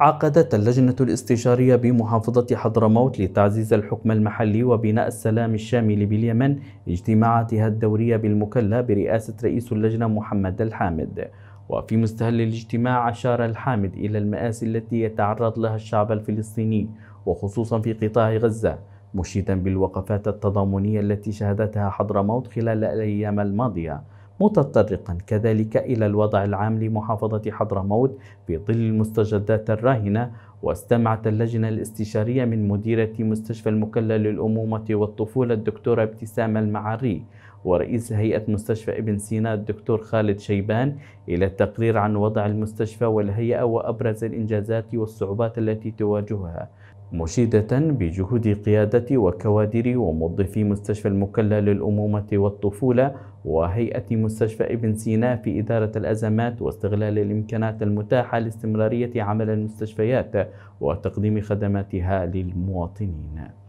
عقدت اللجنة الاستشارية بمحافظة حضرموت لتعزيز الحكم المحلي وبناء السلام الشامل باليمن اجتماعاتها الدورية بالمكلة برئاسة رئيس اللجنة محمد الحامد وفي مستهل الاجتماع أشار الحامد إلى المآسي التي يتعرض لها الشعب الفلسطيني وخصوصا في قطاع غزة مشيدا بالوقفات التضامنية التي شهدتها حضرموت خلال الأيام الماضية متطرقا كذلك إلى الوضع العام لمحافظة حضرموت في ظل المستجدات الراهنة واستمعت اللجنة الاستشارية من مديرة مستشفى المكلة للأمومة والطفولة الدكتورة ابتسام المعري ورئيس هيئة مستشفى ابن سينا الدكتور خالد شيبان إلى التقرير عن وضع المستشفى والهيئة وأبرز الإنجازات والصعوبات التي تواجهها مشيدة بجهود قيادة وكوادر وموظفي مستشفى المكلا للأمومة والطفولة وهيئة مستشفى ابن سينا في إدارة الأزمات واستغلال الإمكانات المتاحة لاستمرارية عمل المستشفيات وتقديم خدماتها للمواطنين